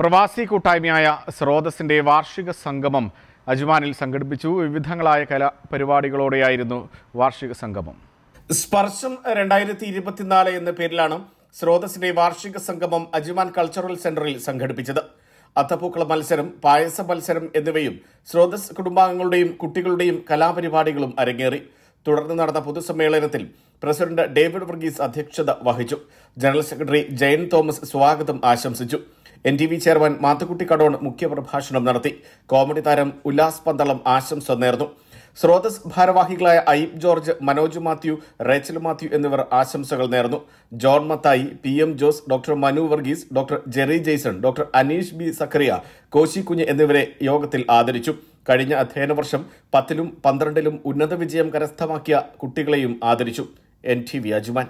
പ്രവാസി കൂട്ടായ്മയായ സ്രോതസിൻ്റെ വാർഷിക സംഗമം അജ്മാനിൽ സംഘടിപ്പിച്ചു വിവിധങ്ങളായ കലാപരിപാടികളോടെയായിരുന്നു വാർഷിക സംഗമം സ്പർശം രണ്ടായിരത്തി ഇരുപത്തിനാല് എന്ന പേരിലാണ് സ്രോതസിൻ്റെ വാർഷിക സംഗമം അജ്മാൻ കൾച്ചറൽ സെന്ററിൽ സംഘടിപ്പിച്ചത് അത്തപ്പൂക്കള മത്സരം പായസ മത്സരം എന്നിവയും സ്രോതസ് കുടുംബാംഗങ്ങളുടെയും കുട്ടികളുടെയും കലാപരിപാടികളും അരങ്ങേറി തുടർന്ന് നടന്ന പൊതുസമ്മേളനത്തിൽ പ്രസിഡന്റ് ഡേവിഡ് വർഗീസ് അധ്യക്ഷത വഹിച്ചു ജനറൽ സെക്രട്ടറി ജയൻ തോമസ് സ്വാഗതം ആശംസിച്ചു N D V chairman Mathukutty Kadon മുഖ്യപ്രഭാഷണം നടത്തി കോമഡി താരം ഉല്ലാസ് പന്തളം ആശംസ നേർന്നു സ്രോതസ് ഭാരവാഹികളായ അയിബ് ജോർജ് മനോജ് മാത്യു റേച്ചൽ മാത്യു എന്നിവർ ആശംസകൾ നേർന്നു John Mathai P M Jose doctor Manu Varghese doctor Jerry Jaison doctor Aneesh B Zacharia Koshy Kunju എന്നിവരെ യോഗത്തിൽ ആദരിച്ചു കഴിഞ്ഞ അധ്യയന വർഷം പത്തിലും പന്ത്രണ്ടിലും ഉന്നത വിജയം കരസ്ഥമാക്കിയ കുട്ടികളെയും ആദരിച്ചു എൻ ടി വി അജ്മാൻ